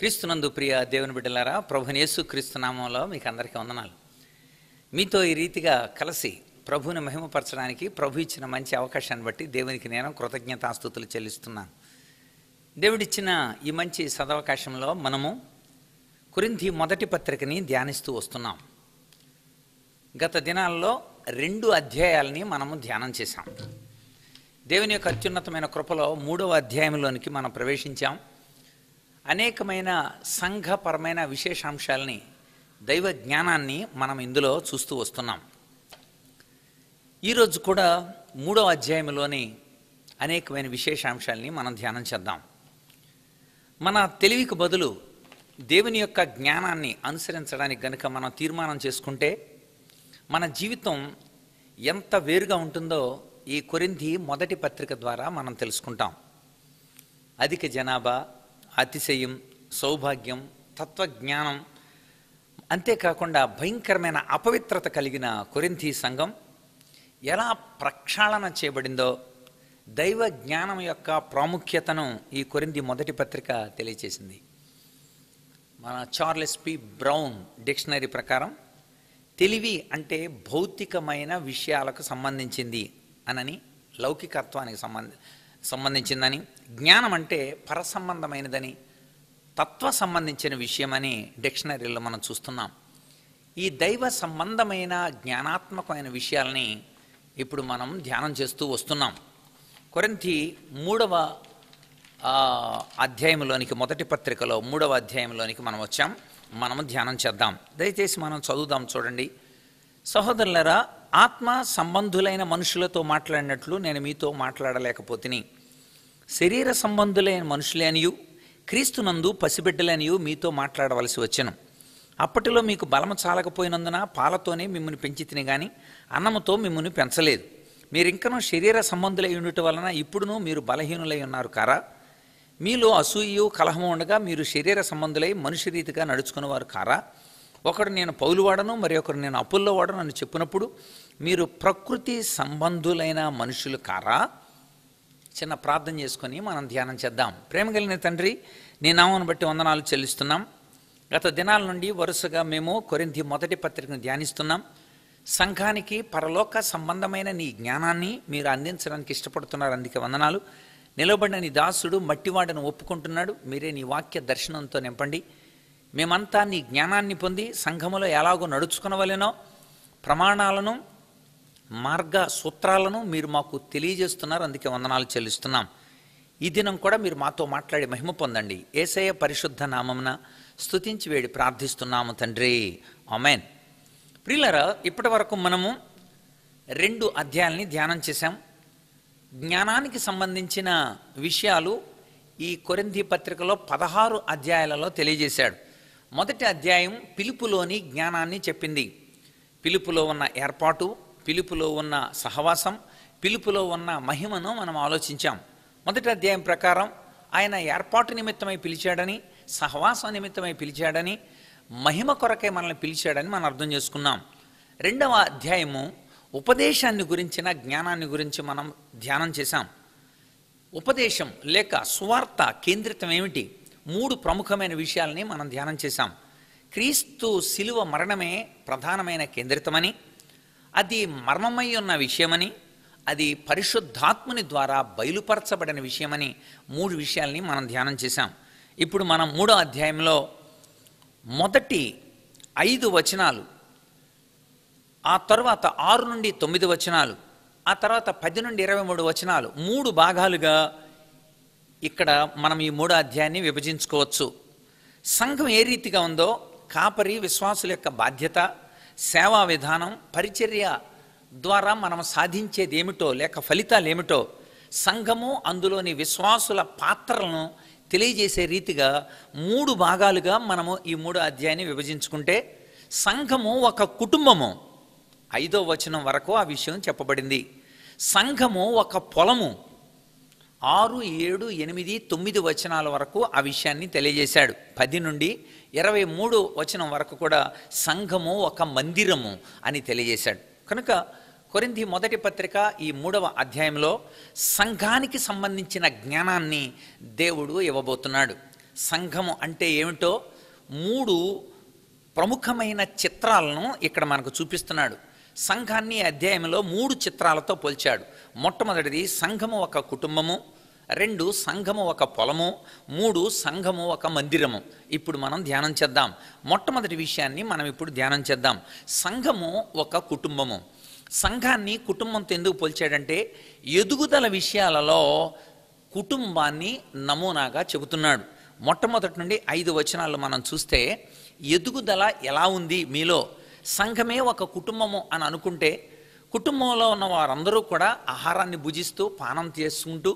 క్రీస్తునందు ప్రియ దేవుని బిడ్డలారా ప్రభునేసు క్రీస్తునామంలో మీకు అందరికీ వందనాలు మీతో ఈ రీతిగా కలిసి ప్రభుని మహిమపరచడానికి ప్రభు ఇచ్చిన మంచి అవకాశాన్ని బట్టి దేవునికి నేను కృతజ్ఞతాస్థుతులు చెల్లిస్తున్నాను దేవుడిచ్చిన ఈ మంచి సదవకాశంలో మనము కురింతి మొదటి పత్రికని ధ్యానిస్తూ వస్తున్నాం గత దినాల్లో రెండు అధ్యాయాలని మనము ధ్యానం చేశాం దేవుని యొక్క అత్యున్నతమైన కృపలో మూడవ అధ్యాయంలోనికి మనం ప్రవేశించాం అనేకమైన సంఘపరమైన విశేషాంశాలని దైవ జ్ఞానాన్ని మనం ఇందులో చూస్తూ వస్తున్నాం ఈరోజు కూడా మూడవ అధ్యాయంలోని అనేకమైన విశేషాంశాలని మనం ధ్యానం చేద్దాం మన తెలివికి బదులు దేవుని యొక్క జ్ఞానాన్ని అనుసరించడానికి గనుక మనం తీర్మానం చేసుకుంటే మన జీవితం ఎంత వేరుగా ఉంటుందో ఈ కొరింది మొదటి పత్రిక ద్వారా మనం తెలుసుకుంటాం అధిక జనాభా అతిశయం సౌభాగ్యం తత్వజ్ఞానం అంతేకాకుండా భయంకరమైన అపవిత్రత కలిగిన కొరింథీ సంఘం ఎలా ప్రక్షాళన చేయబడిందో దైవ జ్ఞానం యొక్క ప్రాముఖ్యతను ఈ కొరింది మొదటి పత్రిక తెలియచేసింది మన చార్లెస్ పి బ్రౌన్ డిక్షనరీ ప్రకారం తెలివి అంటే భౌతికమైన విషయాలకు సంబంధించింది అనని లౌకికత్వానికి సంబంధి సంబంధించిందని జ్ఞానం అంటే పరసంబంధమైనదని తత్వ సంబంధించిన విషయమని డిక్షనరీలో మనం చూస్తున్నాం ఈ దైవ సంబంధమైన జ్ఞానాత్మకమైన విషయాలని ఇప్పుడు మనం ధ్యానం చేస్తూ వస్తున్నాం కొరంతి మూడవ అధ్యాయంలోనికి మొదటి పత్రికలో మూడవ అధ్యాయంలోనికి మనం వచ్చాం మనము ధ్యానం చేద్దాం దయచేసి మనం చదువుదాం చూడండి సహోదరులరా ఆత్మ సంబంధులైన మనుషులతో మాట్లాడినట్లు నేను మీతో మాట్లాడలేకపోతిని శరీర సంబంధులైన మనుషులేనియు క్రీస్తునందు పసిబిడ్డలేనియు మీతో మాట్లాడవలసి వచ్చాను అప్పటిలో మీకు బలము చాలకపోయినందున పాలతోనే మిమ్మల్ని తిని కానీ అన్నముతో మిమ్మల్ని పెంచలేదు మీరింకనూ శరీర సంబంధులై ఉండటం వలన ఇప్పుడునూ మీరు బలహీనులై ఉన్నారు కారా మీలో అసూయు కలహము ఉండగా మీరు శరీర సంబంధులై మనుషురీతిగా రీతిగా నడుచుకునేవారు కారా ఒకడు నేను పౌలు వాడను మరి ఒకరు నేను అప్పుల్లో వాడను అని చెప్పినప్పుడు మీరు ప్రకృతి సంబంధులైన మనుషులు కారా చిన్న ప్రార్థన చేసుకొని మనం ధ్యానం చేద్దాం ప్రేమ కలిగిన తండ్రి నీ నామను బట్టి వందనాలు చెల్లిస్తున్నాం గత దినాల నుండి వరుసగా మేము కొరింది మొదటి పత్రికను ధ్యానిస్తున్నాం సంఘానికి పరలోక సంబంధమైన నీ జ్ఞానాన్ని మీరు అందించడానికి ఇష్టపడుతున్నారు అందుకే వందనాలు నిలబడిన నీ దాసుడు మట్టివాడను ఒప్పుకుంటున్నాడు మీరే నీ వాక్య దర్శనంతో నింపండి మేమంతా నీ జ్ఞానాన్ని పొంది సంఘములో ఎలాగో నడుచుకునవలెనో ప్రమాణాలను మార్గ సూత్రాలను మీరు మాకు తెలియజేస్తున్నారు అందుకే వందనాలు చెల్లిస్తున్నాం ఈ దినం కూడా మీరు మాతో మాట్లాడి మహిమ పొందండి ఏసయ పరిశుద్ధ నామమున స్తుతించి వేడి ప్రార్థిస్తున్నాము తండ్రి అమెన్ ప్రిల్లర ఇప్పటి వరకు మనము రెండు అధ్యాయాల్ని ధ్యానం చేశాం జ్ఞానానికి సంబంధించిన విషయాలు ఈ కొరింది పత్రికలో పదహారు అధ్యాయాలలో తెలియజేశాడు మొదటి అధ్యాయం పిలుపులోని జ్ఞానాన్ని చెప్పింది పిలుపులో ఉన్న ఏర్పాటు పిలుపులో ఉన్న సహవాసం పిలుపులో ఉన్న మహిమను మనం ఆలోచించాం మొదటి అధ్యాయం ప్రకారం ఆయన ఏర్పాటు నిమిత్తమై పిలిచాడని సహవాసం నిమిత్తమై పిలిచాడని మహిమ కొరకే మనల్ని పిలిచాడని మనం అర్థం చేసుకున్నాం రెండవ అధ్యాయము ఉపదేశాన్ని గురించిన జ్ఞానాన్ని గురించి మనం ధ్యానం చేశాం ఉపదేశం లేక సువార్త కేంద్రితం ఏమిటి మూడు ప్రముఖమైన విషయాలని మనం ధ్యానం చేశాం క్రీస్తు శిలువ మరణమే ప్రధానమైన కేంద్రితమని అది మర్మమై ఉన్న విషయమని అది పరిశుద్ధాత్ముని ద్వారా బయలుపరచబడిన విషయమని మూడు విషయాల్ని మనం ధ్యానం చేశాం ఇప్పుడు మనం మూడో అధ్యాయంలో మొదటి ఐదు వచనాలు ఆ తర్వాత ఆరు నుండి తొమ్మిది వచనాలు ఆ తర్వాత పది నుండి ఇరవై మూడు వచనాలు మూడు భాగాలుగా ఇక్కడ మనం ఈ మూడు అధ్యాయాన్ని విభజించుకోవచ్చు సంఘం ఏ రీతిగా ఉందో కాపరి విశ్వాసుల యొక్క బాధ్యత సేవా విధానం పరిచర్య ద్వారా మనం సాధించేది ఏమిటో లేక ఫలితాలు ఏమిటో సంఘము అందులోని విశ్వాసుల పాత్రలను తెలియజేసే రీతిగా మూడు భాగాలుగా మనము ఈ మూడు అధ్యాయాన్ని విభజించుకుంటే సంఘము ఒక కుటుంబము ఐదో వచనం వరకు ఆ విషయం చెప్పబడింది సంఘము ఒక పొలము ఆరు ఏడు ఎనిమిది తొమ్మిది వచనాల వరకు ఆ విషయాన్ని తెలియజేశాడు పది నుండి ఇరవై మూడు వచనం వరకు కూడా సంఘము ఒక మందిరము అని తెలియజేశాడు కనుక కొరింది మొదటి పత్రిక ఈ మూడవ అధ్యాయంలో సంఘానికి సంబంధించిన జ్ఞానాన్ని దేవుడు ఇవ్వబోతున్నాడు సంఘము అంటే ఏమిటో మూడు ప్రముఖమైన చిత్రాలను ఇక్కడ మనకు చూపిస్తున్నాడు సంఘాన్ని అధ్యాయంలో మూడు చిత్రాలతో పోల్చాడు మొట్టమొదటిది సంఘము ఒక కుటుంబము రెండు సంఘము ఒక పొలము మూడు సంఘము ఒక మందిరము ఇప్పుడు మనం ధ్యానం చేద్దాం మొట్టమొదటి విషయాన్ని మనం ఇప్పుడు ధ్యానం చేద్దాం సంఘము ఒక కుటుంబము సంఘాన్ని కుటుంబంతో ఎందుకు పోల్చాడంటే ఎదుగుదల విషయాలలో కుటుంబాన్ని నమూనాగా చెబుతున్నాడు మొట్టమొదటి నుండి ఐదు వచనాలు మనం చూస్తే ఎదుగుదల ఎలా ఉంది మీలో సంఘమే ఒక కుటుంబము అని అనుకుంటే కుటుంబంలో ఉన్న వారందరూ కూడా ఆహారాన్ని భుజిస్తూ పానం చేసుకుంటూ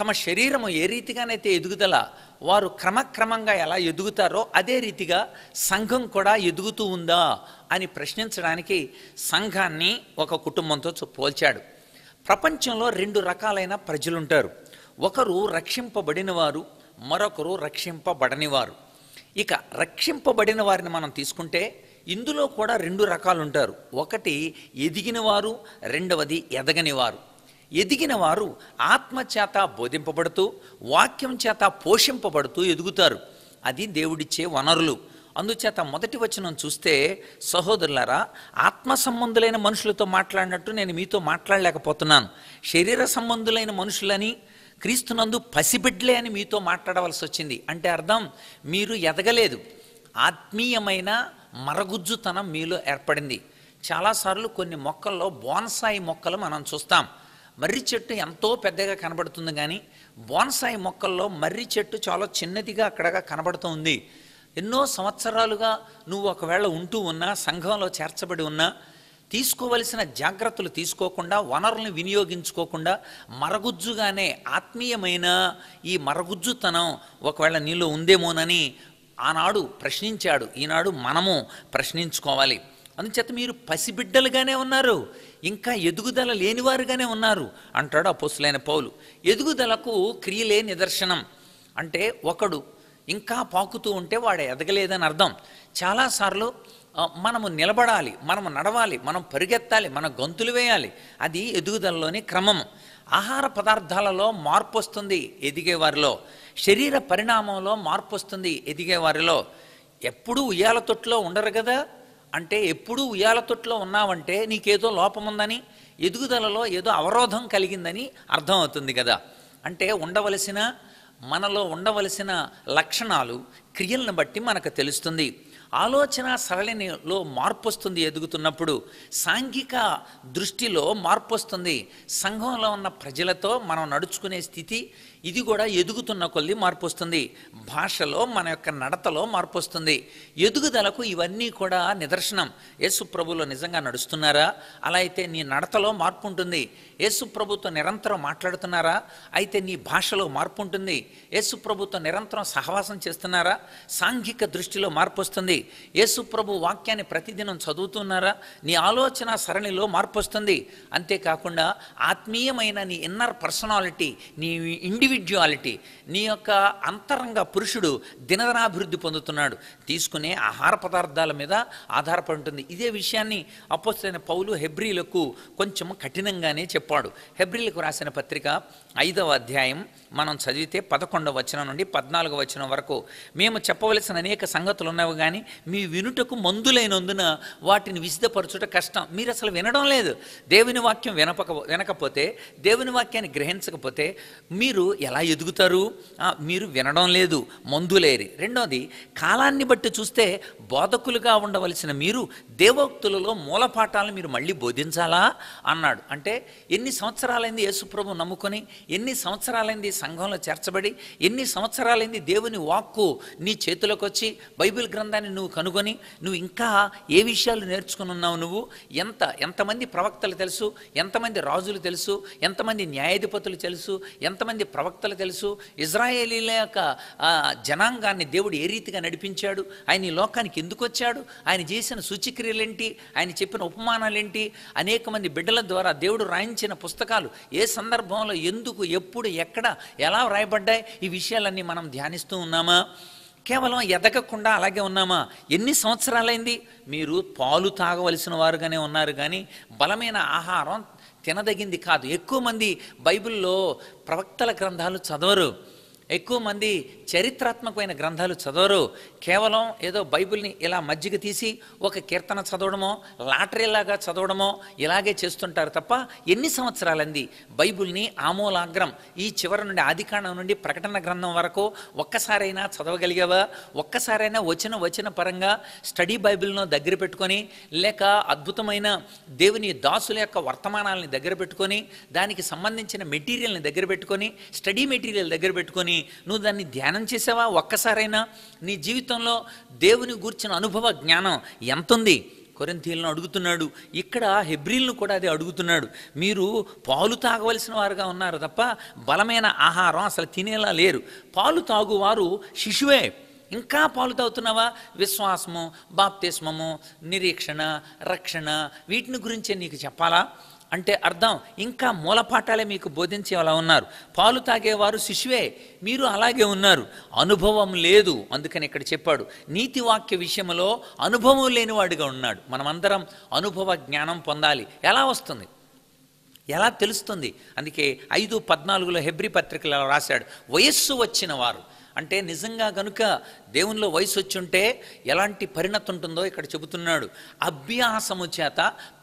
తమ శరీరము ఏ రీతిగానైతే ఎదుగుదల వారు క్రమక్రమంగా ఎలా ఎదుగుతారో అదే రీతిగా సంఘం కూడా ఎదుగుతూ ఉందా అని ప్రశ్నించడానికి సంఘాన్ని ఒక కుటుంబంతో పోల్చాడు ప్రపంచంలో రెండు రకాలైన ప్రజలుంటారు ఒకరు రక్షింపబడిన వారు మరొకరు రక్షింపబడని వారు ఇక రక్షింపబడిన వారిని మనం తీసుకుంటే ఇందులో కూడా రెండు రకాలు ఉంటారు ఒకటి ఎదిగినవారు రెండవది ఎదగనివారు ఎదిగిన వారు ఆత్మచేత బోధింపబడుతూ వాక్యం చేత పోషింపబడుతూ ఎదుగుతారు అది దేవుడిచ్చే వనరులు అందుచేత మొదటి వచనం చూస్తే సహోదరులరా ఆత్మ సంబంధులైన మనుషులతో మాట్లాడినట్టు నేను మీతో మాట్లాడలేకపోతున్నాను శరీర సంబంధులైన మనుషులని క్రీస్తునందు పసిబిడ్లే అని మీతో మాట్లాడవలసి వచ్చింది అంటే అర్థం మీరు ఎదగలేదు ఆత్మీయమైన మరగుజ్జుతనం మీలో ఏర్పడింది చాలాసార్లు కొన్ని మొక్కల్లో బోన్సాయి మొక్కలు మనం చూస్తాం మర్రి చెట్టు ఎంతో పెద్దగా కనబడుతుంది కానీ బోన్సాయి మొక్కల్లో మర్రి చెట్టు చాలా చిన్నదిగా అక్కడగా కనబడుతుంది ఎన్నో సంవత్సరాలుగా నువ్వు ఒకవేళ ఉంటూ ఉన్నా సంఘంలో చేర్చబడి ఉన్నా తీసుకోవలసిన జాగ్రత్తలు తీసుకోకుండా వనరులను వినియోగించుకోకుండా మరగుజ్జుగానే ఆత్మీయమైన ఈ మరగుజ్జుతనం ఒకవేళ నీలో ఉందేమోనని ఆనాడు ప్రశ్నించాడు ఈనాడు మనము ప్రశ్నించుకోవాలి అందుచేత మీరు పసిబిడ్డలుగానే ఉన్నారు ఇంకా ఎదుగుదల లేనివారుగానే ఉన్నారు అంటాడు ఆ పొసులైన పౌలు ఎదుగుదలకు క్రియలే నిదర్శనం అంటే ఒకడు ఇంకా పాకుతూ ఉంటే వాడు ఎదగలేదని అర్థం చాలాసార్లు మనము నిలబడాలి మనము నడవాలి మనం పరిగెత్తాలి మనం గంతులు వేయాలి అది ఎదుగుదలలోని క్రమం ఆహార పదార్థాలలో మార్పు వస్తుంది ఎదిగేవారిలో శరీర పరిణామంలో మార్పు వస్తుంది ఎదిగేవారిలో ఎప్పుడూ ఉయ్యాల తొట్టులో ఉండరు కదా అంటే ఎప్పుడు ఉయ్యాల తొట్టులో ఉన్నావంటే నీకేదో లోపముందని ఎదుగుదలలో ఏదో అవరోధం కలిగిందని అర్థమవుతుంది కదా అంటే ఉండవలసిన మనలో ఉండవలసిన లక్షణాలు క్రియలను బట్టి మనకు తెలుస్తుంది ఆలోచన సరళినిలో మార్పు వస్తుంది ఎదుగుతున్నప్పుడు సాంఘిక దృష్టిలో మార్పు వస్తుంది సంఘంలో ఉన్న ప్రజలతో మనం నడుచుకునే స్థితి ఇది కూడా ఎదుగుతున్న కొద్ది మార్పు వస్తుంది భాషలో మన యొక్క నడతలో మార్పు వస్తుంది ఎదుగుదలకు ఇవన్నీ కూడా నిదర్శనం యేసు ప్రభులో నిజంగా నడుస్తున్నారా అలా అయితే నీ నడతలో మార్పు ఉంటుంది యేసు ప్రభుతో నిరంతరం మాట్లాడుతున్నారా అయితే నీ భాషలో మార్పు ఉంటుంది యేసు ప్రభుతో నిరంతరం సహవాసం చేస్తున్నారా సాంఘిక దృష్టిలో మార్పు వస్తుంది యేసు ప్రభు వాక్యాన్ని ప్రతిదినం చదువుతున్నారా నీ ఆలోచన సరణిలో మార్పు వస్తుంది అంతేకాకుండా ఆత్మీయమైన నీ ఇన్నర్ పర్సనాలిటీ నీ ఇండివి ఇండివిజువాలిటీ నీ యొక్క అంతరంగ పురుషుడు దినదనాభివృద్ధి పొందుతున్నాడు తీసుకునే ఆహార పదార్థాల మీద ఆధారపడి ఉంటుంది ఇదే విషయాన్ని అపోస్తులైన పౌలు హెబ్రిలకు కొంచెం కఠినంగానే చెప్పాడు హెబ్రిలకు రాసిన పత్రిక ఐదవ అధ్యాయం మనం చదివితే పదకొండవ వచనం నుండి పద్నాలుగు వచనం వరకు మేము చెప్పవలసిన అనేక సంగతులు ఉన్నవి కానీ మీ వినుటకు మందులైనందున వాటిని విసిదపరచుట కష్టం మీరు అసలు వినడం లేదు దేవుని వాక్యం వినపక వినకపోతే దేవుని వాక్యాన్ని గ్రహించకపోతే మీరు ఎలా ఎదుగుతారు మీరు వినడం లేదు మందులేరి రెండోది కాలాన్ని బట్టి చూస్తే బోధకులుగా ఉండవలసిన మీరు దేవోక్తులలో మూలపాఠాలను మీరు మళ్ళీ బోధించాలా అన్నాడు అంటే ఎన్ని సంవత్సరాలైంది యేసుప్రభు నమ్ముకొని ఎన్ని సంవత్సరాలైంది సంఘంలో చేర్చబడి ఎన్ని సంవత్సరాలైంది దేవుని వాక్కు నీ చేతులకు వచ్చి బైబిల్ గ్రంథాన్ని నువ్వు కనుగొని నువ్వు ఇంకా ఏ విషయాలు నేర్చుకుని ఉన్నావు నువ్వు ఎంత ఎంతమంది ప్రవక్తలు తెలుసు ఎంతమంది రాజులు తెలుసు ఎంతమంది న్యాయాధిపతులు తెలుసు ఎంతమంది ప్రవక్తలు తెలుసు ఇజ్రాయేలీల యొక్క జనాంగాన్ని దేవుడు ఏ రీతిగా నడిపించాడు ఆయన ఈ లోకానికి ఎందుకు వచ్చాడు ఆయన చేసిన సూచిక్రియలేంటి ఆయన చెప్పిన ఉపమానాలేంటి అనేక మంది బిడ్డల ద్వారా దేవుడు రాయించిన పుస్తకాలు ఏ సందర్భంలో ఎందుకు ఎప్పుడు ఎక్కడ ఎలా వ్రాయబడ్డాయి ఈ విషయాలన్నీ మనం ధ్యానిస్తూ ఉన్నామా కేవలం ఎదగకుండా అలాగే ఉన్నామా ఎన్ని సంవత్సరాలైంది మీరు పాలు తాగవలసిన వారుగానే ఉన్నారు కానీ బలమైన ఆహారం తినదగింది కాదు ఎక్కువ మంది బైబిల్లో ప్రవక్తల గ్రంథాలు చదవరు ఎక్కువ మంది చరిత్రాత్మకమైన గ్రంథాలు చదవరు కేవలం ఏదో బైబిల్ని ఇలా మజ్జిగ తీసి ఒక కీర్తన చదవడమో లాటరీలాగా చదవడమో ఇలాగే చేస్తుంటారు తప్ప ఎన్ని సంవత్సరాలంది బైబిల్ని ఆమూలాగ్రం ఈ చివరి నుండి ఆదికాండం నుండి ప్రకటన గ్రంథం వరకు ఒక్కసారైనా చదవగలిగావా ఒక్కసారైనా వచ్చిన వచ్చిన పరంగా స్టడీ బైబిల్ను దగ్గర పెట్టుకొని లేక అద్భుతమైన దేవుని దాసుల యొక్క వర్తమానాలని దగ్గర పెట్టుకొని దానికి సంబంధించిన మెటీరియల్ని దగ్గర పెట్టుకొని స్టడీ మెటీరియల్ దగ్గర పెట్టుకొని నువ్వు దాన్ని ధ్యానం చేసావా ఒక్కసారైనా నీ జీవితంలో దేవుని గూర్చిన అనుభవ జ్ఞానం ఎంతుంది కొరెంతీలను అడుగుతున్నాడు ఇక్కడ హెబ్రిల్ను కూడా అది అడుగుతున్నాడు మీరు పాలు తాగవలసిన వారుగా ఉన్నారు తప్ప బలమైన ఆహారం అసలు తినేలా లేరు పాలు తాగువారు శిశువే ఇంకా పాలు తాగుతున్నావా విశ్వాసము బాప్తిస్మము నిరీక్షణ రక్షణ వీటిని గురించే నీకు చెప్పాలా అంటే అర్థం ఇంకా మూలపాఠాలే మీకు బోధించేలా ఉన్నారు పాలు తాగేవారు శిశువే మీరు అలాగే ఉన్నారు అనుభవం లేదు అందుకని ఇక్కడ చెప్పాడు నీతి వాక్య విషయంలో అనుభవం లేనివాడిగా ఉన్నాడు మనమందరం అనుభవ జ్ఞానం పొందాలి ఎలా వస్తుంది ఎలా తెలుస్తుంది అందుకే ఐదు పద్నాలుగులో హెబ్రి పత్రికలలో రాశాడు వయస్సు వచ్చిన వారు అంటే నిజంగా కనుక దేవునిలో వయసు వచ్చి ఉంటే ఎలాంటి పరిణతి ఉంటుందో ఇక్కడ చెబుతున్నాడు అభ్యాసము చేత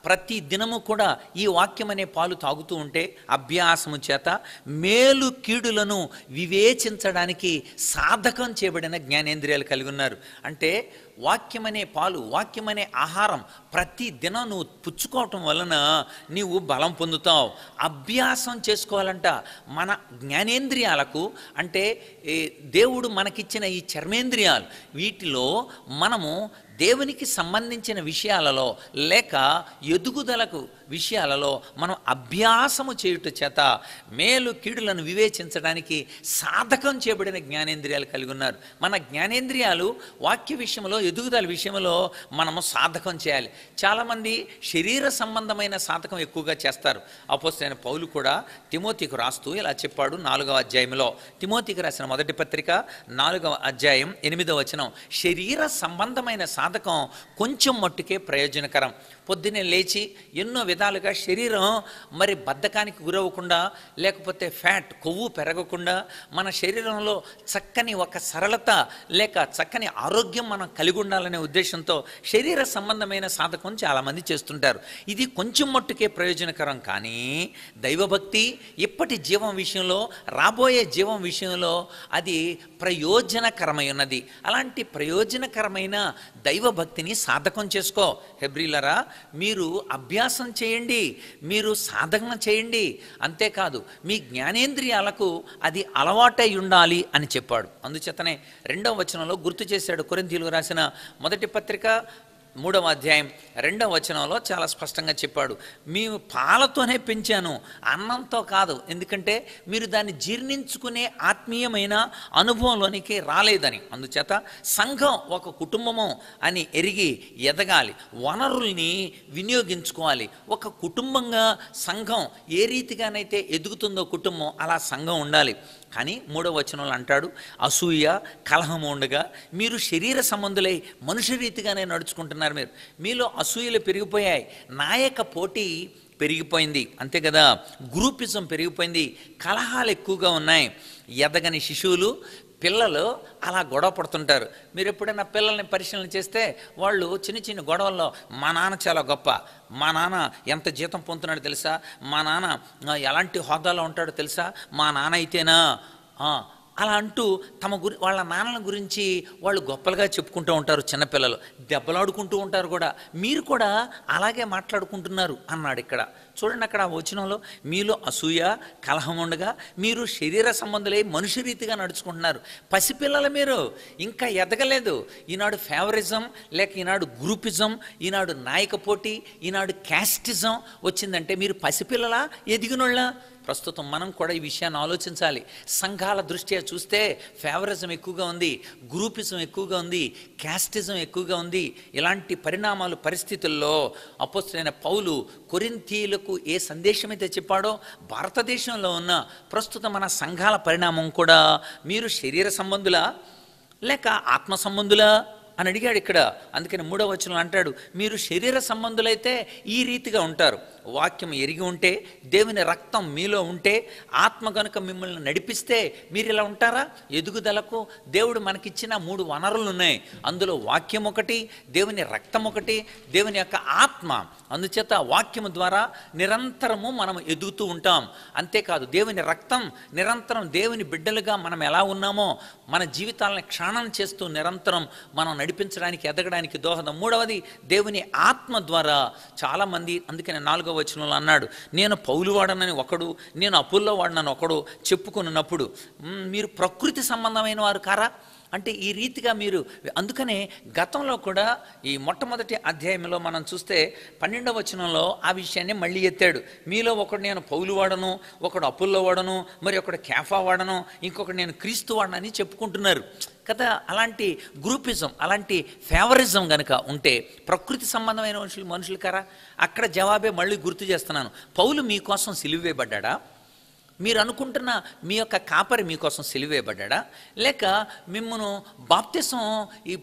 ప్రతి దినము కూడా ఈ వాక్యం అనే పాలు తాగుతూ ఉంటే అభ్యాసము చేత మేలు కీడులను వివేచించడానికి సాధకం చేయబడిన జ్ఞానేంద్రియాలు కలిగి ఉన్నారు అంటే వాక్యమనే పాలు వాక్యమనే ఆహారం ప్రతి దినం నువ్వు పుచ్చుకోవటం వలన నీవు బలం పొందుతావు అభ్యాసం చేసుకోవాలంట మన జ్ఞానేంద్రియాలకు అంటే దేవుడు మనకిచ్చిన ఈ చర్మేంద్రియాలు వీటిలో మనము దేవునికి సంబంధించిన విషయాలలో లేక ఎదుగుదలకు విషయాలలో మనం అభ్యాసము చేయుట చేత మేలు కీడులను వివేచించడానికి సాధకం చేయబడిన జ్ఞానేంద్రియాలు కలిగి ఉన్నారు మన జ్ఞానేంద్రియాలు వాక్య విషయంలో ఎదుగుదల విషయంలో మనము సాధకం చేయాలి చాలామంది శరీర సంబంధమైన సాధకం ఎక్కువగా చేస్తారు అపోజిట్ పౌలు కూడా తిమోతికి రాస్తూ ఇలా చెప్పాడు నాలుగవ అధ్యాయంలో తిమోతికి రాసిన మొదటి పత్రిక నాలుగవ అధ్యాయం ఎనిమిదవ వచనం శరీర సంబంధమైన సాధ జాతకం కొంచెం మట్టుకే ప్రయోజనకరం పొద్దునే లేచి ఎన్నో విధాలుగా శరీరం మరి బద్ధకానికి గురవ్వకుండా లేకపోతే ఫ్యాట్ కొవ్వు పెరగకుండా మన శరీరంలో చక్కని ఒక సరళత లేక చక్కని ఆరోగ్యం మనం కలిగి ఉండాలనే ఉద్దేశంతో శరీర సంబంధమైన సాధకం చాలామంది చేస్తుంటారు ఇది కొంచెం మట్టుకే ప్రయోజనకరం కానీ దైవభక్తి ఇప్పటి జీవం విషయంలో రాబోయే జీవం విషయంలో అది ప్రయోజనకరమైనది అలాంటి ప్రయోజనకరమైన దైవభక్తిని సాధకం చేసుకో హెబ్రిలరా మీరు అభ్యాసం చేయండి మీరు సాధన చేయండి అంతేకాదు మీ జ్ఞానేంద్రియాలకు అది అలవాటై ఉండాలి అని చెప్పాడు అందుచేతనే రెండవ వచనంలో గుర్తు చేశాడు కొరింతీలు రాసిన మొదటి పత్రిక మూడవ అధ్యాయం రెండవ వచనంలో చాలా స్పష్టంగా చెప్పాడు మేము పాలతోనే పెంచాను అన్నంతో కాదు ఎందుకంటే మీరు దాన్ని జీర్ణించుకునే ఆత్మీయమైన అనుభవంలోనికి రాలేదని అందుచేత సంఘం ఒక కుటుంబము అని ఎరిగి ఎదగాలి వనరుల్ని వినియోగించుకోవాలి ఒక కుటుంబంగా సంఘం ఏ రీతిగానైతే ఎదుగుతుందో కుటుంబం అలా సంఘం ఉండాలి కానీ మూడవ వచనంలో అంటాడు అసూయ కలహం ఉండగా మీరు శరీర సంబంధులై మనుష్య రీతిగానే నడుచుకుంటున్నారు మీరు మీలో అసూయలు పెరిగిపోయాయి నాయక పోటీ పెరిగిపోయింది అంతే కదా గ్రూపిజం పెరిగిపోయింది కలహాలు ఎక్కువగా ఉన్నాయి ఎదగని శిశువులు పిల్లలు అలా గొడవ పడుతుంటారు మీరు ఎప్పుడైనా పిల్లల్ని పరిశీలన చేస్తే వాళ్ళు చిన్న చిన్న గొడవల్లో మా నాన్న చాలా గొప్ప మా నాన్న ఎంత జీతం పొందుతున్నాడో తెలుసా మా నాన్న ఎలాంటి హోదాలో ఉంటాడో తెలుసా మా నాన్న అయితేనా అలా అంటూ తమ గురి వాళ్ళ నాన్నల గురించి వాళ్ళు గొప్పలుగా చెప్పుకుంటూ ఉంటారు చిన్నపిల్లలు దెబ్బలాడుకుంటూ ఉంటారు కూడా మీరు కూడా అలాగే మాట్లాడుకుంటున్నారు అన్నాడు ఇక్కడ చూడండి అక్కడ వచనంలో మీలో అసూయ కలహం ఉండగా మీరు శరీర సంబంధులై మనుషు రీతిగా నడుచుకుంటున్నారు పసిపిల్లల మీరు ఇంకా ఎదగలేదు ఈనాడు ఫేవరిజం లేక ఈనాడు గ్రూపిజం ఈనాడు నాయక పోటీ ఈనాడు క్యాస్టిజం వచ్చిందంటే మీరు పసిపిల్లలా ఎదిగినోళ్ళ ప్రస్తుతం మనం కూడా ఈ విషయాన్ని ఆలోచించాలి సంఘాల దృష్ట్యా చూస్తే ఫేవరిజం ఎక్కువగా ఉంది గ్రూపిజం ఎక్కువగా ఉంది క్యాస్టిజం ఎక్కువగా ఉంది ఇలాంటి పరిణామాలు పరిస్థితుల్లో అపోస్తులైన పౌలు కొరింతీలకు ఏ సందేశం అయితే చెప్పాడో భారతదేశంలో ఉన్న ప్రస్తుత మన సంఘాల పరిణామం కూడా మీరు శరీర సంబంధులా లేక ఆత్మ సంబంధులా అని అడిగాడు ఇక్కడ అందుకని మూడో వచనం అంటాడు మీరు శరీర సంబంధులైతే ఈ రీతిగా ఉంటారు వాక్యం ఎరిగి ఉంటే దేవుని రక్తం మీలో ఉంటే ఆత్మ కనుక మిమ్మల్ని నడిపిస్తే మీరు ఇలా ఉంటారా ఎదుగుదలకు దేవుడు మనకిచ్చిన మూడు వనరులు ఉన్నాయి అందులో వాక్యం ఒకటి దేవుని రక్తం ఒకటి దేవుని యొక్క ఆత్మ అందుచేత వాక్యం ద్వారా నిరంతరము మనం ఎదుగుతూ ఉంటాం అంతేకాదు దేవుని రక్తం నిరంతరం దేవుని బిడ్డలుగా మనం ఎలా ఉన్నామో మన జీవితాలను క్షాణం చేస్తూ నిరంతరం మనం నడిపించడానికి ఎదగడానికి దోహదం మూడవది దేవుని ఆత్మ ద్వారా చాలామంది అందుకని నాలుగవ వచనంలో అన్నాడు నేను పౌలువాడనని ఒకడు నేను అప్పుల్లో వాడినని ఒకడు చెప్పుకున్నప్పుడు మీరు ప్రకృతి సంబంధమైన వారు కారా అంటే ఈ రీతిగా మీరు అందుకనే గతంలో కూడా ఈ మొట్టమొదటి అధ్యాయంలో మనం చూస్తే పన్నెండవ వచనంలో ఆ విషయాన్ని మళ్ళీ ఎత్తాడు మీలో ఒకడు నేను పౌలు వాడను ఒకడు అప్పుల్లో వాడను మరి ఒకడు క్యాఫా వాడను ఇంకొకటి నేను క్రీస్తు వాడనని చెప్పుకుంటున్నారు కదా అలాంటి గ్రూపిజం అలాంటి ఫేవరిజం కనుక ఉంటే ప్రకృతి సంబంధమైన మనుషులు మనుషులు కరా అక్కడ జవాబే మళ్ళీ గుర్తు చేస్తున్నాను పౌలు మీకోసం సిలువేయబడ్డా మీరు అనుకుంటున్న మీ యొక్క కాపరి మీకోసం సెలివేయబడ్డా లేక మిమ్మను బాప్తిసం ఈ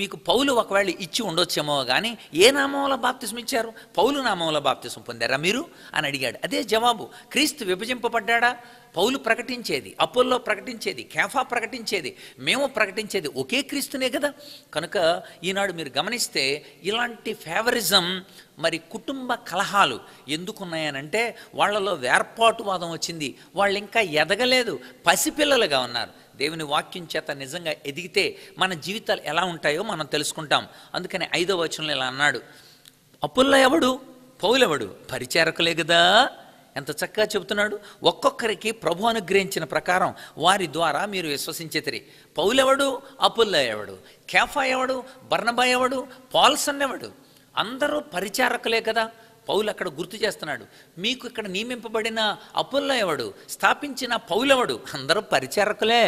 మీకు పౌలు ఒకవేళ ఇచ్చి ఉండొచ్చేమో కానీ ఏ నామంలో బాప్తిసం ఇచ్చారు పౌలు నామంలో బాప్తిసం పొందారా మీరు అని అడిగాడు అదే జవాబు క్రీస్తు విభజింపబడ్డా పౌలు ప్రకటించేది అపోల్లో ప్రకటించేది కేఫా ప్రకటించేది మేము ప్రకటించేది ఒకే క్రీస్తునే కదా కనుక ఈనాడు మీరు గమనిస్తే ఇలాంటి ఫేవరిజం మరి కుటుంబ కలహాలు ఎందుకున్నాయనంటే వాళ్ళలో వాదం వచ్చింది వాళ్ళు ఇంకా ఎదగలేదు పసిపిల్లలుగా ఉన్నారు దేవుని వాక్యం చేత నిజంగా ఎదిగితే మన జీవితాలు ఎలా ఉంటాయో మనం తెలుసుకుంటాం అందుకని ఐదో వచనంలో ఇలా అన్నాడు అప్పుల్లో ఎవడు పౌలెవడు పరిచారకులే కదా ఎంత చక్కగా చెబుతున్నాడు ఒక్కొక్కరికి ప్రభు అనుగ్రహించిన ప్రకారం వారి ద్వారా మీరు విశ్వసించేతరి పౌలెవడు అపుల్ల ఎవడు కేఫా ఎవడు బర్ణబా ఎవడు పాల్సన్ ఎవడు అందరూ పరిచారకులే కదా పౌలు అక్కడ గుర్తు చేస్తున్నాడు మీకు ఇక్కడ నియమింపబడిన అపుల్లో ఎవడు స్థాపించిన పౌలెవడు అందరూ పరిచారకులే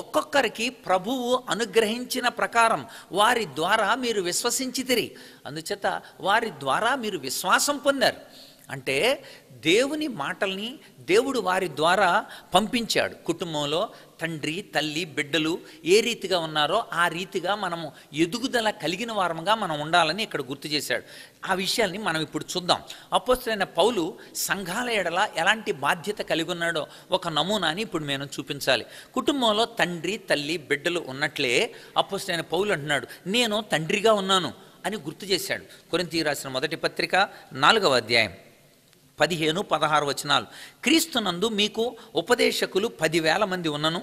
ఒక్కొక్కరికి ప్రభువు అనుగ్రహించిన ప్రకారం వారి ద్వారా మీరు విశ్వసించితిరి అందుచేత వారి ద్వారా మీరు విశ్వాసం పొందారు అంటే దేవుని మాటల్ని దేవుడు వారి ద్వారా పంపించాడు కుటుంబంలో తండ్రి తల్లి బిడ్డలు ఏ రీతిగా ఉన్నారో ఆ రీతిగా మనము ఎదుగుదల కలిగిన వారముగా మనం ఉండాలని ఇక్కడ గుర్తు చేశాడు ఆ విషయాల్ని మనం ఇప్పుడు చూద్దాం అపోస్తులైన పౌలు సంఘాల ఎడల ఎలాంటి బాధ్యత కలిగి ఉన్నాడో ఒక నమూనాని ఇప్పుడు నేను చూపించాలి కుటుంబంలో తండ్రి తల్లి బిడ్డలు ఉన్నట్లే అపోస్తులైన పౌలు అంటున్నాడు నేను తండ్రిగా ఉన్నాను అని గుర్తు చేశాడు కొరింతి రాసిన మొదటి పత్రిక నాలుగవ అధ్యాయం పదిహేను పదహారు వచనాలు క్రీస్తునందు మీకు ఉపదేశకులు పదివేల మంది ఉన్నను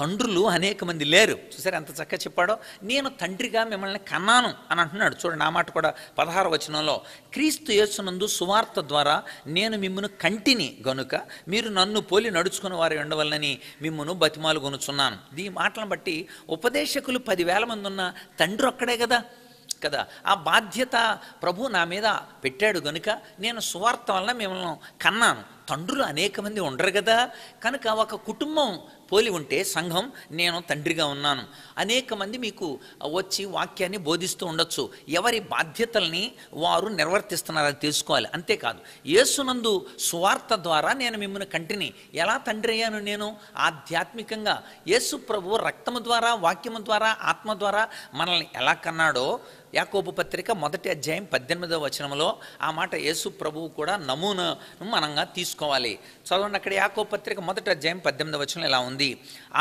తండ్రులు అనేక మంది లేరు చూసారు ఎంత చక్కగా చెప్పాడో నేను తండ్రిగా మిమ్మల్ని కన్నాను అని అంటున్నాడు చూడండి ఆ మాట కూడా పదహారు వచనంలో క్రీస్తు యేసునందు సువార్త ద్వారా నేను మిమ్మను కంటిని గనుక మీరు నన్ను పోలి నడుచుకున్న వారు ఉండవాలని మిమ్మను బతిమాలు కొనుచున్నాను దీని మాటలను బట్టి ఉపదేశకులు పదివేల మంది ఉన్న తండ్రి ఒక్కడే కదా కదా ఆ బాధ్యత ప్రభు నా మీద పెట్టాడు కనుక నేను సువార్త వల్ల మిమ్మల్ని కన్నాను తండ్రులు అనేక మంది ఉండరు కదా కనుక ఒక కుటుంబం పోలి ఉంటే సంఘం నేను తండ్రిగా ఉన్నాను అనేక మంది మీకు వచ్చి వాక్యాన్ని బోధిస్తూ ఉండొచ్చు ఎవరి బాధ్యతల్ని వారు నిర్వర్తిస్తున్నారని తెలుసుకోవాలి అంతేకాదు యేసునందు స్వార్థ ద్వారా నేను మిమ్మల్ని కంటిని ఎలా తండ్రి అయ్యాను నేను ఆధ్యాత్మికంగా యేసు ప్రభు రక్తము ద్వారా వాక్యము ద్వారా ఆత్మ ద్వారా మనల్ని ఎలా కన్నాడో యాకోబు పత్రిక మొదటి అధ్యాయం పద్దెనిమిదవ వచనంలో ఆ మాట యేసు ప్రభువు కూడా నమూనా మనంగా తీసుకోవాలి చదవండి అక్కడ యాకోబు పత్రిక మొదటి అధ్యాయం పద్దెనిమిదవ వచనం ఇలా ఉంది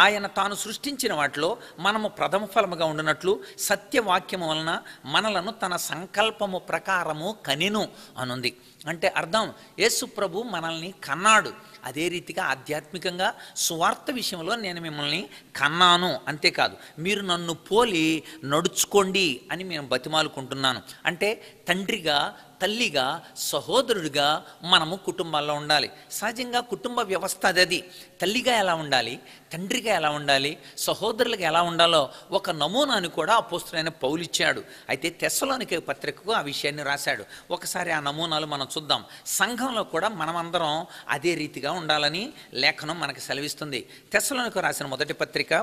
ఆయన తాను సృష్టించిన వాటిలో మనము ప్రథమ ఫలముగా ఉండినట్లు సత్యవాక్యము వలన మనలను తన సంకల్పము ప్రకారము కనిను అనుంది అంటే అర్థం యేసు ప్రభు మనల్ని కన్నాడు అదే రీతిగా ఆధ్యాత్మికంగా స్వార్థ విషయంలో నేను మిమ్మల్ని కన్నాను అంతేకాదు మీరు నన్ను పోలి నడుచుకోండి అని మేము బతిమాలుకుంటున్నాను అంటే తండ్రిగా తల్లిగా సహోదరుడిగా మనము కుటుంబాల్లో ఉండాలి సహజంగా కుటుంబ వ్యవస్థ అది తల్లిగా ఎలా ఉండాలి తండ్రిగా ఎలా ఉండాలి సహోదరులకు ఎలా ఉండాలో ఒక నమూనాను కూడా అపోస్తులైన పౌలిచ్చాడు అయితే తెస్సలోనికి పత్రికకు ఆ విషయాన్ని రాశాడు ఒకసారి ఆ నమూనాలు మనం చూద్దాం సంఘంలో కూడా మనమందరం అదే రీతిగా ఉండాలని లేఖనం మనకు సెలవిస్తుంది తెస్సలోనికి రాసిన మొదటి పత్రిక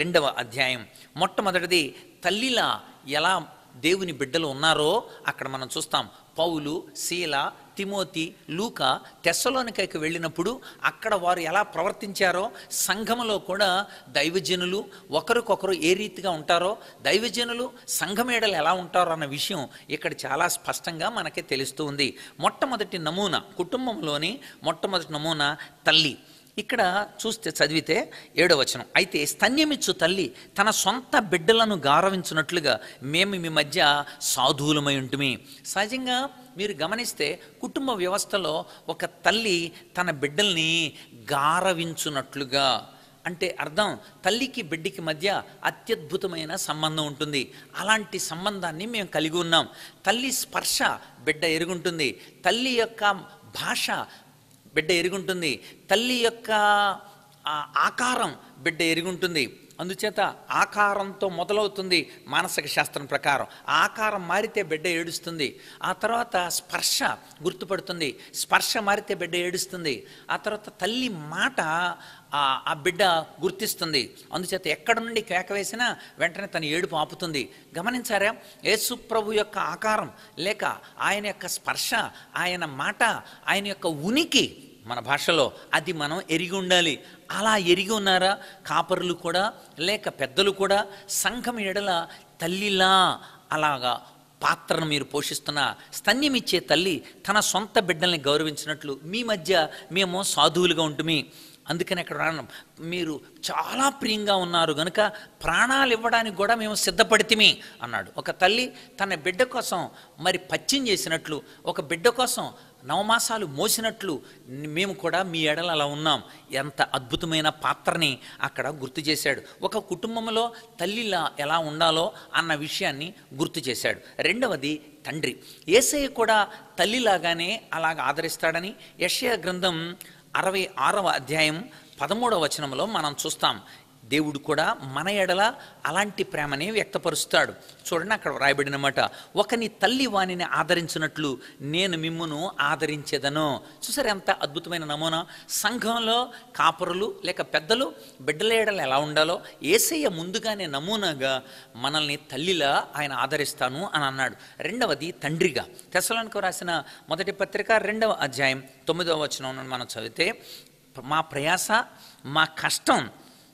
రెండవ అధ్యాయం మొట్టమొదటిది తల్లిలా ఎలా దేవుని బిడ్డలు ఉన్నారో అక్కడ మనం చూస్తాం పౌలు శీల తిమోతి లూక తెస్సలోనికైకి వెళ్ళినప్పుడు అక్కడ వారు ఎలా ప్రవర్తించారో సంఘంలో కూడా దైవజనులు ఒకరికొకరు ఏ రీతిగా ఉంటారో దైవజనులు సంఘమేడలు ఎలా ఉంటారో అన్న విషయం ఇక్కడ చాలా స్పష్టంగా మనకి తెలుస్తుంది మొట్టమొదటి నమూనా కుటుంబంలోని మొట్టమొదటి నమూనా తల్లి ఇక్కడ చూస్తే చదివితే ఏడో వచనం అయితే స్తన్యమిచ్చు తల్లి తన సొంత బిడ్డలను గౌరవించినట్లుగా మేము మీ మధ్య సాధువులమై ఉంటుమి సహజంగా మీరు గమనిస్తే కుటుంబ వ్యవస్థలో ఒక తల్లి తన బిడ్డల్ని గారవించున్నట్లుగా అంటే అర్థం తల్లికి బిడ్డకి మధ్య అత్యద్భుతమైన సంబంధం ఉంటుంది అలాంటి సంబంధాన్ని మేము కలిగి ఉన్నాం తల్లి స్పర్శ బిడ్డ ఎరుగుంటుంది తల్లి యొక్క భాష బిడ్డ ఎరుగుంటుంది తల్లి యొక్క ఆకారం బిడ్డ ఎరుగుంటుంది అందుచేత ఆకారంతో మొదలవుతుంది మానసిక శాస్త్రం ప్రకారం ఆకారం మారితే బిడ్డ ఏడుస్తుంది ఆ తర్వాత స్పర్శ గుర్తుపడుతుంది స్పర్శ మారితే బిడ్డ ఏడుస్తుంది ఆ తర్వాత తల్లి మాట ఆ బిడ్డ గుర్తిస్తుంది అందుచేత ఎక్కడ నుండి కేక వేసినా వెంటనే తన ఏడుపు ఆపుతుంది గమనించారా యేసు ప్రభు యొక్క ఆకారం లేక ఆయన యొక్క స్పర్శ ఆయన మాట ఆయన యొక్క ఉనికి మన భాషలో అది మనం ఎరిగి ఉండాలి అలా ఎరిగి ఉన్నారా కాపరులు కూడా లేక పెద్దలు కూడా సంఘం ఎడల తల్లిలా అలాగా పాత్రను మీరు పోషిస్తున్న స్తన్యమిచ్చే తల్లి తన సొంత బిడ్డల్ని గౌరవించినట్లు మీ మధ్య మేము సాధువులుగా ఉంటుమి అందుకని అక్కడ ప్రాణం మీరు చాలా ప్రియంగా ఉన్నారు గనుక ప్రాణాలు ఇవ్వడానికి కూడా మేము సిద్ధపడితిమి అన్నాడు ఒక తల్లి తన బిడ్డ కోసం మరి పచ్చిం చేసినట్లు ఒక బిడ్డ కోసం నవమాసాలు మోసినట్లు మేము కూడా మీ ఎడలు అలా ఉన్నాం ఎంత అద్భుతమైన పాత్రని అక్కడ గుర్తు చేశాడు ఒక కుటుంబంలో తల్లిలా ఎలా ఉండాలో అన్న విషయాన్ని గుర్తు చేశాడు రెండవది తండ్రి ఏసయ్య కూడా తల్లిలాగానే అలాగ ఆదరిస్తాడని యషయ గ్రంథం అరవై ఆరవ అధ్యాయం పదమూడవ వచనంలో మనం చూస్తాం దేవుడు కూడా మన ఎడల అలాంటి ప్రేమనే వ్యక్తపరుస్తాడు చూడండి అక్కడ మాట ఒకని తల్లి వాణిని ఆదరించినట్లు నేను మిమ్మును ఆదరించేదను చూసారు ఎంత అద్భుతమైన నమూనా సంఘంలో కాపరులు లేక పెద్దలు బిడ్డల ఎడలు ఎలా ఉండాలో ఏసయ్య ముందుగానే నమూనాగా మనల్ని తల్లిలా ఆయన ఆదరిస్తాను అని అన్నాడు రెండవది తండ్రిగా తెసలానికి రాసిన మొదటి పత్రిక రెండవ అధ్యాయం తొమ్మిదవ వచనం మనం చదివితే మా ప్రయాస మా కష్టం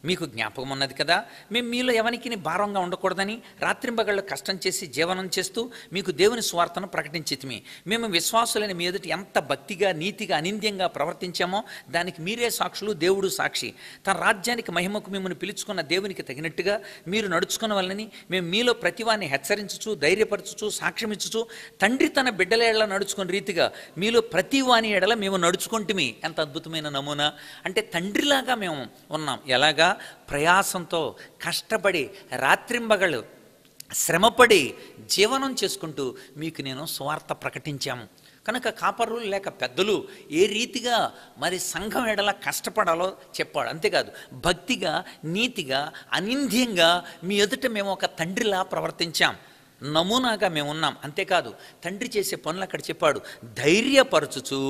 మీకు జ్ఞాపకం ఉన్నది కదా మేము మీలో ఎవరికి భారంగా ఉండకూడదని రాత్రింబగళ్ళు కష్టం చేసి జీవనం చేస్తూ మీకు దేవుని స్వార్థను ప్రకటించితిమి మేము విశ్వాసులైన మీ ఎదుటి ఎంత భక్తిగా నీతిగా అనింద్యంగా ప్రవర్తించామో దానికి మీరే సాక్షులు దేవుడు సాక్షి తన రాజ్యానికి మహిమకు మిమ్మల్ని పిలుచుకున్న దేవునికి తగినట్టుగా మీరు నడుచుకున్న వాళ్ళని మేము మీలో ప్రతివాన్ని హెచ్చరించుచు ధైర్యపరచు సాక్ష్యమిచ్చుచు తండ్రి తన బిడ్డల ఎడల నడుచుకున్న రీతిగా మీలో ప్రతివాని ఎడల మేము నడుచుకుంటుమి ఎంత అద్భుతమైన నమూనా అంటే తండ్రిలాగా మేము ఉన్నాం ఎలాగా ప్రయాసంతో కష్టపడి రాత్రింబగలు శ్రమపడి జీవనం చేసుకుంటూ మీకు నేను స్వార్త ప్రకటించాము కనుక కాపర్లు లేక పెద్దలు ఏ రీతిగా మరి సంఘం ఎడలా కష్టపడాలో చెప్పాడు అంతేకాదు భక్తిగా నీతిగా అనింద్యంగా మీ ఎదుట మేము ఒక తండ్రిలా ప్రవర్తించాం నమూనాగా మేము ఉన్నాం అంతేకాదు తండ్రి చేసే పనులు అక్కడ చెప్పాడు ధైర్యపరచుచు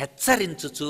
హెచ్చరించుచు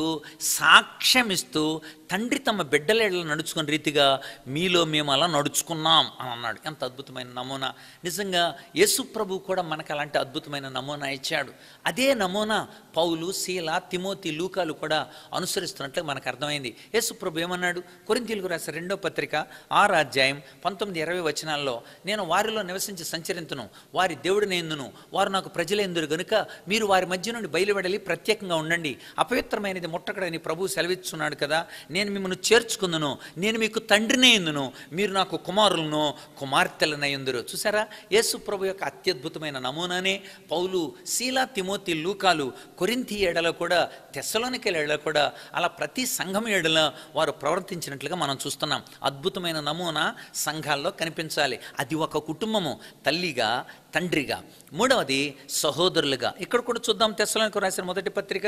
సాక్ష్యమిస్తూ తండ్రి తమ బిడ్డలేళ్ళ నడుచుకున్న రీతిగా మీలో మేము అలా నడుచుకున్నాం అని అన్నాడు ఎంత అద్భుతమైన నమూనా నిజంగా యేసు ప్రభు కూడా మనకు అలాంటి అద్భుతమైన నమూనా ఇచ్చాడు అదే నమూనా పౌలు శీల తిమోతి లూకాలు కూడా అనుసరిస్తున్నట్లు మనకు అర్థమైంది యేసు ప్రభు ఏమన్నాడు కొరింతీలుగు రాసిన రెండో పత్రిక ఆరు అధ్యాయం పంతొమ్మిది ఇరవై వచనాల్లో నేను వారిలో నివసించి సంచరింతును వారి దేవుడిని ఎందును వారు నాకు ప్రజలెందురు గనుక మీరు వారి మధ్య నుండి బయలువెడలి ప్రత్యేకంగా ఉండండి అపవిత్రమైనది ముట్టకడని ప్రభు సెలవిస్తున్నాడు కదా నేను మిమ్మల్ని చేర్చుకుందును నేను మీకు తండ్రినే ఎందును మీరు నాకు కుమారులను కుమార్తెలనే ఎందురు చూసారా యేసు ప్రభు యొక్క అత్యద్భుతమైన నమూనానే పౌలు శీలా తిమోతి లూకాలు కొరింతి ఏడల కూడా తెస్సలోనికల ఏడల కూడా అలా ప్రతి సంఘం ఏడల వారు ప్రవర్తించినట్లుగా మనం చూస్తున్నాం అద్భుతమైన నమూనా సంఘాల్లో కనిపించాలి అది ఒక కుటుంబము తల్లిగా తండ్రిగా మూడవది సహోదరులుగా ఇక్కడ కూడా చూద్దాం తెస్సలోనికి రాసిన మొదటి పత్రిక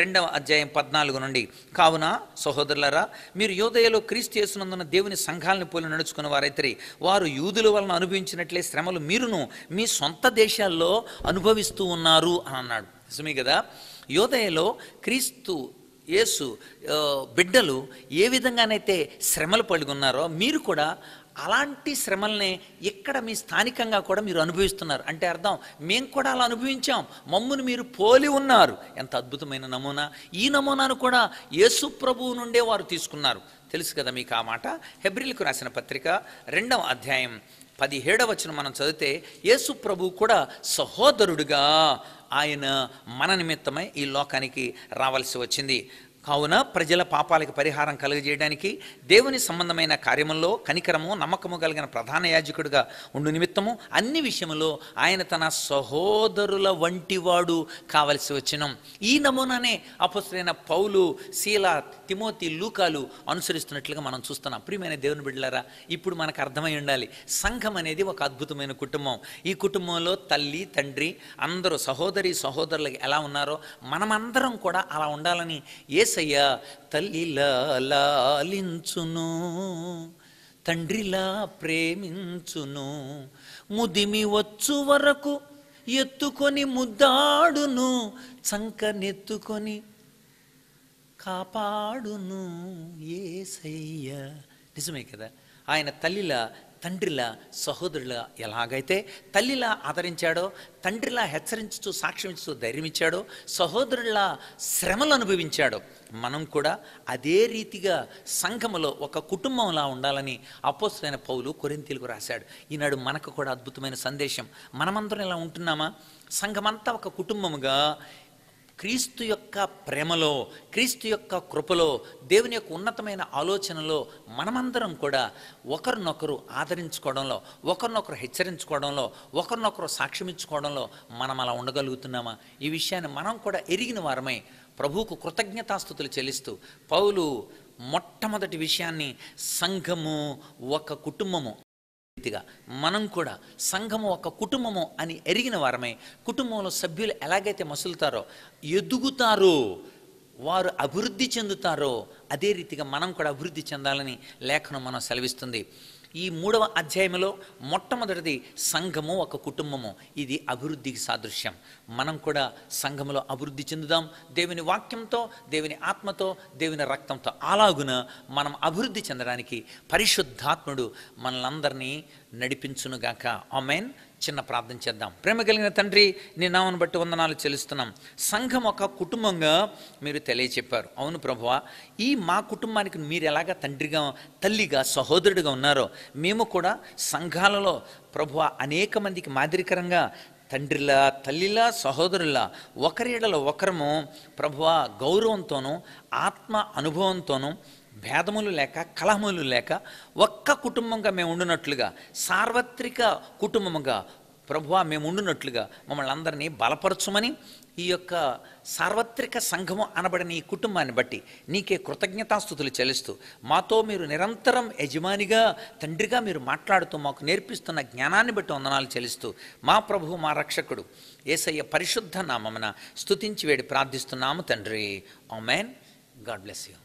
రెండవ అధ్యాయం పద్నాలుగు నుండి కావున సహోదరులరా మీరు యోదయలో క్రీస్తు చేసినందున దేవుని సంఘాలను పోలి నడుచుకున్న వారైతే వారు యూదుల వలన అనుభవించినట్లే శ్రమలు మీరును మీ సొంత దేశాల్లో అనుభవిస్తూ ఉన్నారు అని అన్నాడు నిజమే కదా యోదయలో క్రీస్తు యేసు బిడ్డలు ఏ విధంగానైతే శ్రమలు పడుకున్నారో మీరు కూడా అలాంటి శ్రమల్నే ఇక్కడ మీ స్థానికంగా కూడా మీరు అనుభవిస్తున్నారు అంటే అర్థం మేము కూడా అలా అనుభవించాం మమ్మును మీరు పోలి ఉన్నారు ఎంత అద్భుతమైన నమూనా ఈ నమూనాను కూడా యేసు ప్రభువు నుండే వారు తీసుకున్నారు తెలుసు కదా మీకు ఆ మాట హెబ్రిల్కు రాసిన పత్రిక రెండవ అధ్యాయం పదిహేడవ వచ్చిన మనం చదివితే యేసు ప్రభు కూడా సహోదరుడుగా ఆయన మన నిమిత్తమై ఈ లోకానికి రావాల్సి వచ్చింది కావున ప్రజల పాపాలకు పరిహారం కలుగజేయడానికి దేవుని సంబంధమైన కార్యములో కనికరము నమ్మకము కలిగిన ప్రధాన యాజకుడిగా ఉండు నిమిత్తము అన్ని విషయంలో ఆయన తన సహోదరుల వంటివాడు కావలసి వచ్చినం ఈ నమూనానే అపసరైన పౌలు శీల తిమోతి లూకాలు అనుసరిస్తున్నట్లుగా మనం చూస్తున్నాం ప్రియమైన దేవుని బిడ్డలారా ఇప్పుడు మనకు అర్థమై ఉండాలి సంఘం అనేది ఒక అద్భుతమైన కుటుంబం ఈ కుటుంబంలో తల్లి తండ్రి అందరూ సహోదరి సహోదరులకు ఎలా ఉన్నారో మనమందరం కూడా అలా ఉండాలని ఏ ఏసయ్యా తల్లిలా లాలించును తండ్రిలా ప్రేమించును ముదిమి వచ్చు వరకు ఎత్తుకొని ముద్దాడును నెత్తుకొని కాపాడును ఏసయ్య నిజమే కదా ఆయన తల్లిలా తండ్రిలా సహోదరులా ఎలాగైతే తల్లిలా ఆదరించాడో తండ్రిలా హెచ్చరించుతూ సాక్ష్యం ఇస్తూ ధైర్యం ఇచ్చాడో సహోదరులా శ్రమలు అనుభవించాడో మనం కూడా అదే రీతిగా సంఘములో ఒక కుటుంబంలా ఉండాలని అపోసులైన పౌలు కొరింతీలకు రాశాడు ఈనాడు మనకు కూడా అద్భుతమైన సందేశం మనమందరం ఇలా ఉంటున్నామా సంఘమంతా ఒక కుటుంబముగా క్రీస్తు యొక్క ప్రేమలో క్రీస్తు యొక్క కృపలో దేవుని యొక్క ఉన్నతమైన ఆలోచనలో మనమందరం కూడా ఒకరినొకరు ఆదరించుకోవడంలో ఒకరినొకరు హెచ్చరించుకోవడంలో ఒకరినొకరు సాక్ష్యమించుకోవడంలో మనం అలా ఉండగలుగుతున్నామా ఈ విషయాన్ని మనం కూడా ఎరిగిన వారమై ప్రభువుకు కృతజ్ఞతాస్థుతులు చెల్లిస్తూ పౌలు మొట్టమొదటి విషయాన్ని సంఘము ఒక కుటుంబము రీతిగా మనం కూడా సంఘము ఒక కుటుంబము అని ఎరిగిన వారమై కుటుంబంలో సభ్యులు ఎలాగైతే మసులుతారో ఎదుగుతారో వారు అభివృద్ధి చెందుతారో అదే రీతిగా మనం కూడా అభివృద్ధి చెందాలని లేఖనం మనం సెలవిస్తుంది ఈ మూడవ అధ్యాయంలో మొట్టమొదటిది సంఘము ఒక కుటుంబము ఇది అభివృద్ధికి సాదృశ్యం మనం కూడా సంఘములో అభివృద్ధి చెందుదాం దేవుని వాక్యంతో దేవుని ఆత్మతో దేవుని రక్తంతో అలాగున మనం అభివృద్ధి చెందడానికి పరిశుద్ధాత్ముడు మనలందరినీ నడిపించునుగాక మెయిన్ చిన్న ప్రార్థన చేద్దాం ప్రేమ కలిగిన తండ్రి నీ నామను బట్టి వందనాలు చెల్లిస్తున్నాం సంఘం ఒక కుటుంబంగా మీరు తెలియచెప్పారు అవును ప్రభువ ఈ మా కుటుంబానికి మీరు ఎలాగ తండ్రిగా తల్లిగా సహోదరుడిగా ఉన్నారో మేము కూడా సంఘాలలో ప్రభువ అనేక మందికి మాదిరికరంగా తండ్రిలా తల్లిలా సహోదరులా ఒకరిడలో ఒకరము ప్రభువ గౌరవంతోనూ ఆత్మ అనుభవంతోనూ భేదములు లేక కలహములు లేక ఒక్క కుటుంబంగా మేము ఉండునట్లుగా సార్వత్రిక కుటుంబముగా ప్రభువ మేము ఉండునట్లుగా మమ్మల్ని అందరినీ బలపరచుమని ఈ యొక్క సార్వత్రిక సంఘము అనబడిన ఈ కుటుంబాన్ని బట్టి నీకే కృతజ్ఞతాస్థుతులు చెల్లిస్తూ మాతో మీరు నిరంతరం యజమానిగా తండ్రిగా మీరు మాట్లాడుతూ మాకు నేర్పిస్తున్న జ్ఞానాన్ని బట్టి వందనాలు చెల్లిస్తూ మా ప్రభు మా రక్షకుడు ఏసయ్య పరిశుద్ధ నామమున స్థుతించి వేడి ప్రార్థిస్తున్నాము తండ్రి మ్యాన్ గాడ్ బ్లెస్ యూ